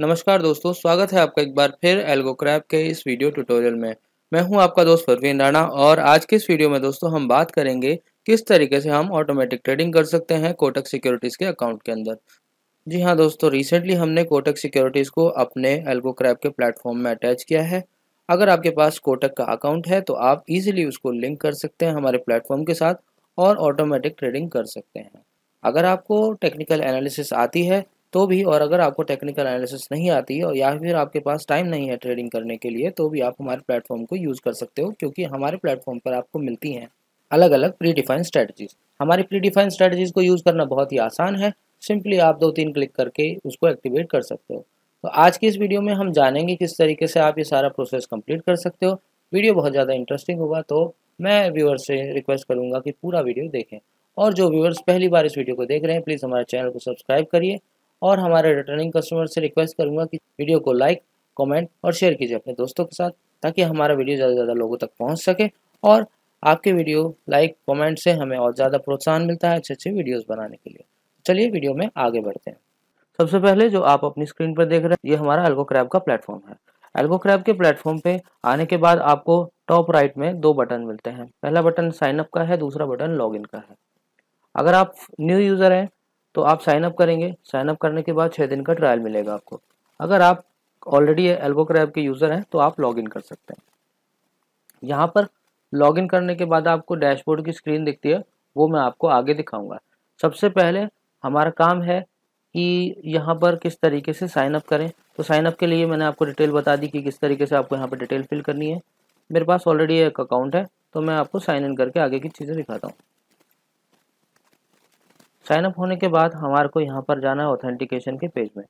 नमस्कार दोस्तों स्वागत है आपका एक बार फिर एल्गो क्रैप के इस वीडियो ट्यूटोरियल में मैं हूं आपका दोस्त परवीन राणा और आज के इस वीडियो में दोस्तों हम बात करेंगे किस तरीके से हम ऑटोमेटिक ट्रेडिंग कर सकते हैं कोटक सिक्योरिटीज़ के अकाउंट के अंदर जी हाँ दोस्तों रिसेंटली हमने कोटक सिक्योरिटीज़ को अपने एल्गो क्रैप के प्लेटफॉर्म में अटैच किया है अगर आपके पास कोटक का अकाउंट है तो आप इजीली उसको लिंक कर सकते हैं हमारे प्लेटफॉर्म के साथ और ऑटोमेटिक ट्रेडिंग कर सकते हैं अगर आपको टेक्निकल एनालिसिस आती है तो भी और अगर आपको टेक्निकल एनालिसिस नहीं आती और या फिर आपके पास टाइम नहीं है ट्रेडिंग करने के लिए तो भी आप हमारे प्लेटफॉर्म को यूज़ कर सकते हो क्योंकि हमारे प्लेटफॉर्म पर आपको मिलती हैं अलग अलग प्री डिफाइन स्ट्रेटजीज हमारी प्री डिफाइन स्ट्रैटेजीज को यूज़ करना बहुत ही आसान है सिंपली आप दो तीन क्लिक करके उसको एक्टिवेट कर सकते हो तो आज की इस वीडियो में हम जानेंगे किस तरीके से आप ये सारा प्रोसेस कंप्लीट कर सकते हो वीडियो बहुत ज़्यादा इंटरेस्टिंग होगा तो मैं व्यूअर्स से रिक्वेस्ट करूँगा कि पूरा वीडियो देखें और जो व्यूअर्स पहली बार इस वीडियो को देख रहे हैं प्लीज़ हमारे चैनल को सब्सक्राइब करिए और हमारे रिटर्निंग कस्टमर से रिक्वेस्ट करूँगा कि वीडियो को लाइक कमेंट और शेयर कीजिए अपने दोस्तों के साथ ताकि हमारा वीडियो ज़्यादा से ज़्यादा लोगों तक पहुँच सके और आपके वीडियो लाइक कमेंट से हमें और ज़्यादा प्रोत्साहन मिलता है अच्छे अच्छे वीडियोज़ बनाने के लिए चलिए वीडियो में आगे बढ़ते हैं सबसे पहले जो आप अपनी स्क्रीन पर देख रहे हैं ये हमारा एल्गो क्रैब का प्लेटफॉर्म है एल्गो क्रैब के प्लेटफॉर्म पर आने के बाद आपको टॉप राइट में दो बटन मिलते हैं पहला बटन साइनअप का है दूसरा बटन लॉग का है अगर आप न्यू यूज़र हैं तो आप साइन अप करेंगे साइन अप करने के बाद छः दिन का ट्रायल मिलेगा आपको अगर आप ऑलरेडी एल्बो के यूज़र हैं तो आप लॉगिन कर सकते हैं यहाँ पर लॉगिन करने के बाद आपको डैशबोर्ड की स्क्रीन दिखती है वो मैं आपको आगे दिखाऊंगा सबसे पहले हमारा काम है कि यहाँ पर किस तरीके से साइन अप करें तो साइन अप के लिए मैंने आपको डिटेल बता दी कि किस तरीके से आपको यहाँ पर डिटेल फिल करनी है मेरे पास ऑलरेडी एक अकाउंट है तो मैं आपको साइन इन करके आगे की चीज़ें दिखाता हूँ साइन अप होने के बाद हमारे को यहाँ पर जाना है ऑथेंटिकेशन के पेज में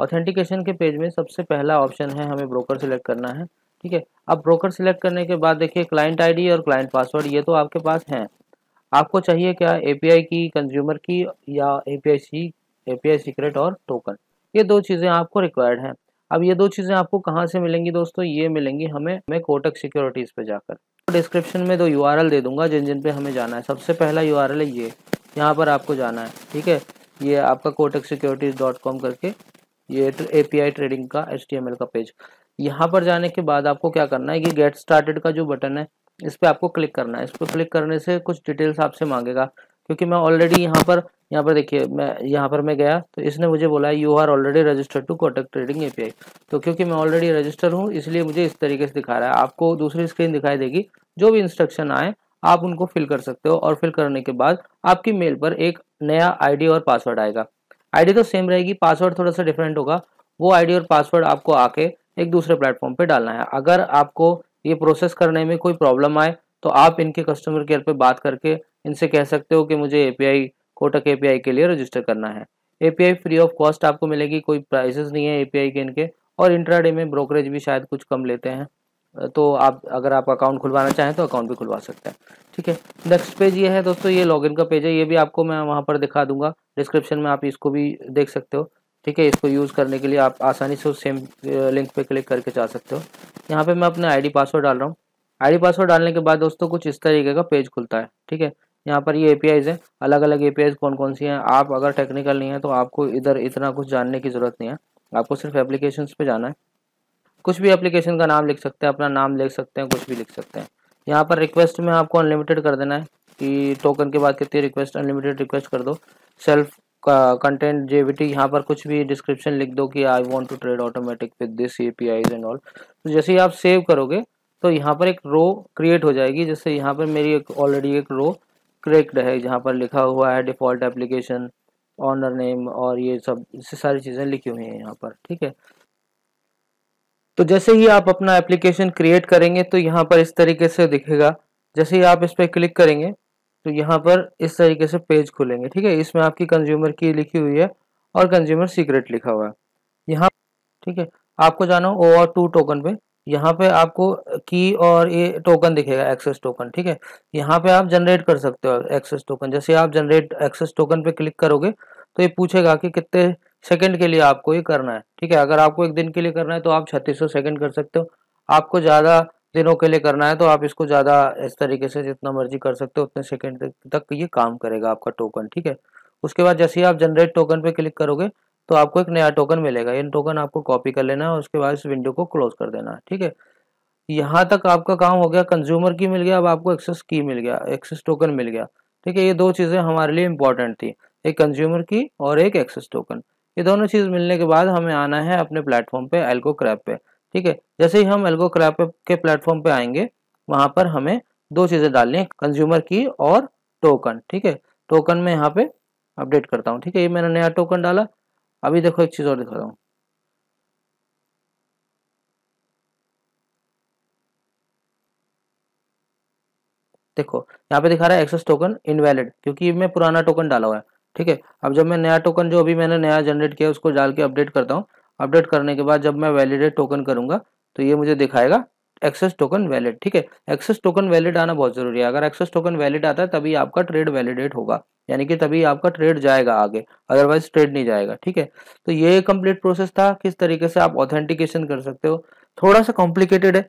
ऑथेंटिकेशन के पेज में सबसे पहला ऑप्शन है हमें ब्रोकर सेलेक्ट करना है ठीक है अब ब्रोकर सेलेक्ट करने के बाद देखिए क्लाइंट आईडी और क्लाइंट पासवर्ड ये तो आपके पास हैं आपको चाहिए क्या एपीआई की कंज्यूमर की या एपीआई सी एपीआई सीक्रेट और टोकन ये दो चीज़ें आपको रिक्वायर्ड हैं अब ये दो चीज़ें आपको कहाँ से मिलेंगी दोस्तों ये मिलेंगी हमें मैं कोटक सिक्योरिटीज़ पे जाकर डिस्क्रिप्शन में दो यू दे दूंगा जिन जिन पे हमें जाना है सबसे पहला यू है ये यहाँ पर आपको जाना है ठीक है ये आपका कोटक सिक्योरिटीज डॉट कॉम करके ये ए पी आई ट्रेडिंग का एच टी एम एल का पेज यहाँ पर जाने के बाद आपको क्या करना है कि गेट स्टार्टेड का जो बटन है इस पर आपको क्लिक करना है इस पर क्लिक करने से कुछ डिटेल्स आपसे मांगेगा क्योंकि मैं ऑलरेडी यहाँ पर यहाँ पर देखिए मैं यहाँ पर मैं गया तो इसने मुझे बोला you are already registered to Kotak trading API तो क्योंकि मैं ऑलरेडी रजिस्टर हूँ इसलिए मुझे इस तरीके से दिखा रहा है आपको दूसरी स्क्रीन दिखाई देगी जो भी इंस्ट्रक्शन आए आप उनको फिल कर सकते हो और फिल करने के बाद आपकी मेल पर एक नया आईडी और पासवर्ड आएगा आईडी तो सेम रहेगी पासवर्ड थोड़ा सा डिफरेंट होगा वो आईडी और पासवर्ड आपको आके एक दूसरे प्लेटफॉर्म पे डालना है अगर आपको ये प्रोसेस करने में कोई प्रॉब्लम आए तो आप इनके कस्टमर केयर पे बात करके इनसे कह सकते हो कि मुझे आई कोटक ए के लिए रजिस्टर करना है ए फ्री ऑफ कॉस्ट आपको मिलेगी कोई प्राइसेस नहीं है ए के इनके और इंट्राडे में ब्रोकरेज भी शायद कुछ कम लेते हैं तो आप अगर आप अकाउंट खुलवाना चाहें तो अकाउंट भी खुलवा सकते हैं ठीक है नेक्स्ट पेज ये है दोस्तों ये लॉगिन का पेज है ये भी आपको मैं वहाँ पर दिखा दूंगा डिस्क्रिप्शन में आप इसको भी देख सकते हो ठीक है इसको यूज़ करने के लिए आप आसानी से उस सेम लिंक पे क्लिक करके जा सकते हो यहाँ पे मैं अपने आईडी पासवर्ड डाल रहा हूँ आईडी पासवर्ड डालने के बाद दोस्तों कुछ इस तरीके का पेज खुलता है ठीक है यहाँ पर ये ए है अलग अलग ए कौन कौन सी हैं आप अगर टेक्निकल नहीं है तो आपको इधर इतना कुछ जानने की ज़रूरत नहीं है आपको सिर्फ एप्लीकेशन पर जाना है कुछ भी एप्लीकेशन का नाम लिख सकते हैं अपना नाम लिख सकते हैं कुछ भी लिख सकते हैं यहाँ पर रिक्वेस्ट में आपको अनलिमिटेड कर देना है कि टोकन के बाद कितनी रिक्वेस्ट अनलिमिटेड रिक्वेस्ट कर दो सेल्फ का कंटेंट टी यहाँ पर कुछ भी डिस्क्रिप्शन लिख दो कि I want to trade automatic with this A P I's and all तो जैसे ही आप सेव करोगे तो यहाँ पर एक रो क्रिएट हो जाएगी जैसे यहाँ पर मेरी एक ऑलरेडी एक रो क्रेक्ड है जहाँ पर लिखा हुआ है डिफ़ॉल्ट एप्लीकेशन ऑनर नेम और ये सब इससे सारी चीज़ें लिखी हुई हैं यहाँ पर ठीक है तो जैसे ही आप अपना एप्लीकेशन क्रिएट करेंगे तो यहाँ पर इस तरीके से दिखेगा जैसे ही आप इस पर क्लिक करेंगे तो यहाँ पर इस तरीके से पेज खुलेंगे ठीक है इसमें आपकी कंज्यूमर की लिखी हुई है और कंज्यूमर सीक्रेट लिखा हुआ है यहाँ ठीक है आपको जाना ओ और टू टोकन पे यहाँ पे आपको की और ये टोकन दिखेगा एक्सेस टोकन ठीक है यहाँ पे आप जनरेट कर सकते हो एक्सेस टोकन जैसे आप जनरेट एक्सेस टोकन पे क्लिक करोगे तो ये पूछेगा कि कितने सेकंड के लिए आपको ये करना है ठीक है अगर आपको एक दिन के लिए करना है तो आप छत्तीस सौ सेकेंड कर सकते हो आपको ज़्यादा दिनों के लिए करना है तो आप इसको ज़्यादा इस तरीके से जितना मर्जी कर सकते हो उतने सेकेंड तक ये काम करेगा आपका टोकन ठीक है उसके बाद जैसे ही आप जनरेट टोकन पे क्लिक करोगे तो आपको एक नया टोकन मिलेगा ये टोकन आपको कॉपी कर लेना है उसके बाद इस विंडो को क्लोज कर देना है ठीक है यहाँ तक आपका काम हो गया कंज्यूमर की मिल गया अब आपको एक्सेस की मिल गया एक्सेस टोकन मिल गया ठीक है ये दो चीज़ें हमारे लिए इंपॉर्टेंट थी एक कंज्यूमर की और एक एक्सेस टोकन ये दोनों चीज़ मिलने के बाद हमें आना है अपने प्लेटफॉर्म पे एल्गो क्रैप पे ठीक है जैसे ही हम एल्गो क्रैप के प्लेटफॉर्म पे आएंगे वहाँ पर हमें दो चीज़ें डालनी है कंज्यूमर की और टोकन ठीक है टोकन में यहाँ पे अपडेट करता हूँ ठीक है ये मैंने नया टोकन डाला अभी देखो एक चीज़ और दिखाता हूँ देखो यहाँ पे दिखा रहा है एक्सेस टोकन इनवैलिड क्योंकि मैं पुराना टोकन डाला हुआ है ठीक है अब जब मैं नया टोकन जो अभी मैंने नया जनरेट किया उसको डाल के अपडेट करता हूँ अपडेट करने के बाद जब मैं वैलिडेट टोकन करूँगा तो ये मुझे दिखाएगा एक्सेस टोकन वैलिड ठीक है एक्सेस टोकन वैलिड आना बहुत जरूरी है अगर एक्सेस टोकन वैलिड आता है तभी आपका ट्रेड वैलिडेट होगा यानी कि तभी आपका ट्रेड जाएगा आगे अदरवाइज ट्रेड नहीं जाएगा ठीक है तो ये कंप्लीट प्रोसेस था किस तरीके से आप ऑथेंटिकेशन कर सकते हो थोड़ा सा कॉम्प्लिकेटेड है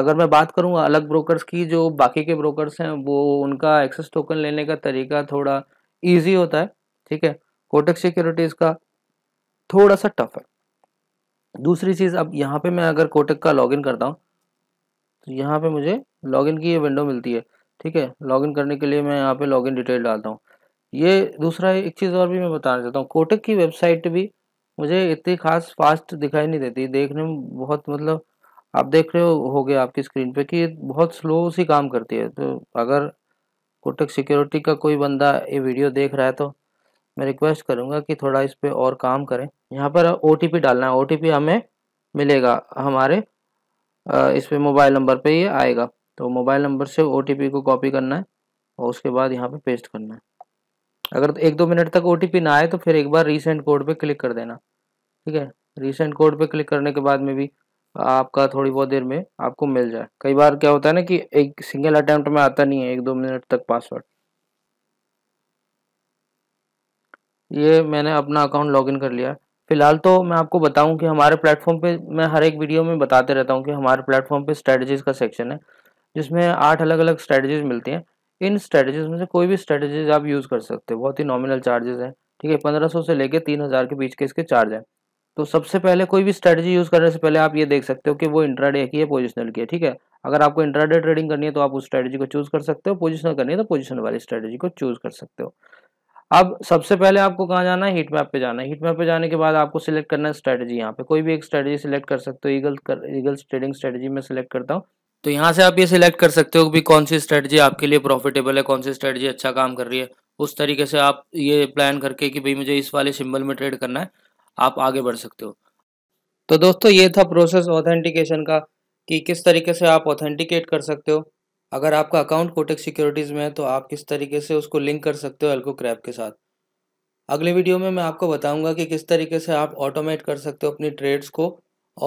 अगर मैं बात करूँ अलग ब्रोकर्स की जो बाकी के ब्रोकर्स हैं वो उनका एक्सेस टोकन लेने का तरीका थोड़ा ईजी होता है ठीक है कोटक सिक्योरिटीज का थोड़ा सा टफ है दूसरी चीज अब यहाँ पे मैं अगर कोटक का लॉगिन करता हूँ तो यहाँ पे मुझे लॉगिन की ये विंडो मिलती है ठीक है लॉगिन करने के लिए मैं यहाँ पे लॉगिन डिटेल डालता हूँ ये दूसरा एक चीज़ और भी मैं बताना चाहता हूँ कोटक की वेबसाइट भी मुझे इतनी खास फास्ट दिखाई नहीं देती देखने में बहुत मतलब आप देख रहे हो हो गया आपकी स्क्रीन पे कि बहुत स्लो सी काम करती है तो अगर कोटक सिक्योरिटी का कोई बंदा ये वीडियो देख रहा है तो मैं रिक्वेस्ट करूँगा कि थोड़ा इस पर और काम करें यहाँ पर ओ डालना है ओ हमें मिलेगा हमारे इस पर मोबाइल नंबर पे ये आएगा तो मोबाइल नंबर से ओ को कॉपी करना है और उसके बाद यहाँ पे पेस्ट करना है अगर तो एक दो मिनट तक ओ ना आए तो फिर एक बार रीसेंट कोड पे क्लिक कर देना ठीक है रीसेंट कोड पे क्लिक करने के बाद में भी आपका थोड़ी बहुत देर में आपको मिल जाए कई बार क्या होता है ना कि एक सिंगल अटैम्प्ट में आता नहीं है एक दो मिनट तक पासवर्ड ये मैंने अपना अकाउंट लॉगिन कर लिया फिलहाल तो मैं आपको बताऊं कि हमारे प्लेटफॉर्म पे मैं हर एक वीडियो में बताते रहता हूं कि हमारे प्लेटफॉर्म पे स्ट्रेटजीज का सेक्शन है जिसमें आठ अलग अलग स्ट्रेटजीज मिलती हैं इन स्ट्रेटजीज में से कोई भी स्ट्रेटजीज आप यूज़ कर सकते हो बहुत ही नॉमिनल चार्जेस हैं ठीक है पंद्रह सौ से लेकर तीन हज़ार के बीच के इसके चार्ज हैं तो सबसे पहले कोई भी स्ट्रेटजी यूज़ करने से पहले आप ये देख सकते हो कि वो इंट्राडे की है पोजिशनल की है ठीक है अगर आपको इंट्राडे ट्रेडिंग करनी है तो आप उस स्ट्रेटजी को चूज़ कर सकते हो पोजिशनल करनी है तो पोजिशन वाली स्ट्रेटजी को चूज़ कर सकते हो अब सबसे पहले आपको कहाँ जाना है हीट मैप पे जाना है हीट मैप पे जाने के बाद आपको सिलेक्ट करना है स्ट्रेटजी यहाँ पे कोई भी एक स्ट्रेटजी सिलेक्ट कर सकते हो ईगल कर ईगल्स ट्रेडिंग स्ट्रेटजी में सिलेक्ट करता हूँ तो यहाँ से आप ये सिलेक्ट कर सकते हो कि कौन सी स्ट्रेटजी आपके लिए प्रॉफिटेबल है कौन सी स्ट्रेटजी अच्छा काम कर रही है उस तरीके से आप ये प्लान करके कि भाई मुझे इस वाले सिम्बल में ट्रेड करना है आप आगे बढ़ सकते हो तो दोस्तों ये था प्रोसेस ऑथेंटिकेशन का कि किस तरीके से आप ऑथेंटिकेट कर सकते हो अगर आपका अकाउंट कोटेक सिक्योरिटीज़ में है तो आप किस तरीके से उसको लिंक कर सकते हो एल्को क्रैप के साथ अगले वीडियो में मैं आपको बताऊंगा कि किस तरीके से आप ऑटोमेट कर सकते हो अपनी ट्रेड्स को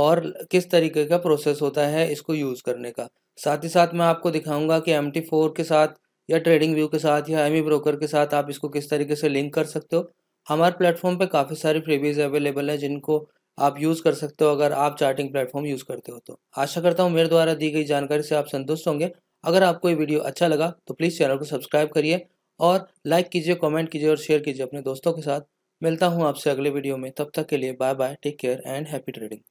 और किस तरीके का प्रोसेस होता है इसको यूज़ करने का साथ ही साथ मैं आपको दिखाऊंगा कि एम के साथ या ट्रेडिंग व्यू के साथ या एम ब्रोकर e के साथ आप इसको किस तरीके से लिंक कर सकते हो हमारे प्लेटफॉर्म पर काफ़ी सारी फ्रीबीज अवेलेबल हैं जिनको आप यूज़ कर सकते हो अगर आप चार्टिंग प्लेटफॉर्म यूज़ करते हो तो आशा करता हूँ मेरे द्वारा दी गई जानकारी से आप संतुष्ट होंगे अगर आपको ये वीडियो अच्छा लगा तो प्लीज़ चैनल को सब्सक्राइब करिए और लाइक कीजिए कमेंट कीजिए और शेयर कीजिए अपने दोस्तों के साथ मिलता हूँ आपसे अगले वीडियो में तब तक के लिए bye bye take care and happy trading